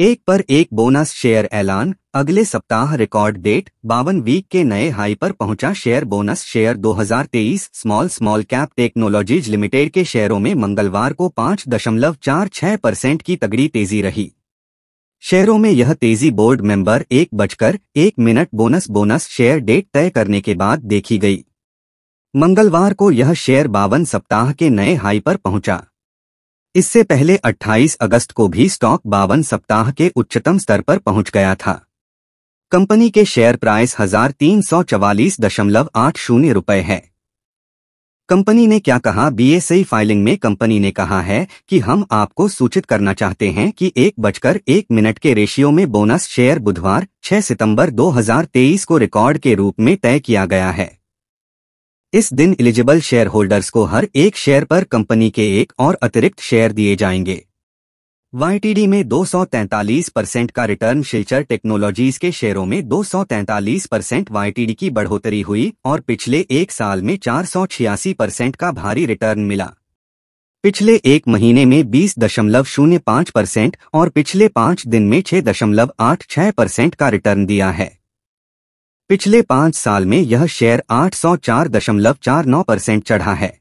एक पर एक बोनस शेयर ऐलान अगले सप्ताह रिकॉर्ड डेट बावन वीक के नए हाई पर पहुंचा share bonus share 2023 small small cap technologies limited के शेयरों में मंगलवार को 5.46 परसेंट की तगड़ी तेजी रही शेयरों में यह तेजी बोर्ड मेंबर एक बजकर एक minute bonus bonus share date तय करने के बाद देखी गई मंगलवार को यह शेयर बावन सप्ताह के नए हाई पर पहुंचा इससे पहले 28 अगस्त को भी स्टॉक बावन सप्ताह के उच्चतम स्तर पर पहुंच गया था कंपनी के शेयर प्राइस हजार तीन सौ चवालीस दशमलव आठ शून्य रुपये है कंपनी ने क्या कहा बीएसई फाइलिंग में कंपनी ने कहा है कि हम आपको सूचित करना चाहते हैं कि एक बजकर एक मिनट के रेशियो में बोनस शेयर बुधवार 6 सितंबर 2023 को रिकॉर्ड के रूप में तय किया गया है इस दिन एलिजिबल शेयर होल्डर्स को हर एक शेयर पर कंपनी के एक और अतिरिक्त शेयर दिए जाएंगे वाईटीडी में 243 परसेंट का रिटर्न शिल्चर टेक्नोलॉजीज के शेयरों में 243 परसेंट वाईटीडी की बढ़ोतरी हुई और पिछले एक साल में चार परसेंट का भारी रिटर्न मिला पिछले एक महीने में पाँच परसेंट और पिछले पाँच दिन में छह परसेंट का रिटर्न दिया है पिछले पांच साल में यह शेयर आठ सौ चार दशमलव चार नौ परसेंट चढ़ा है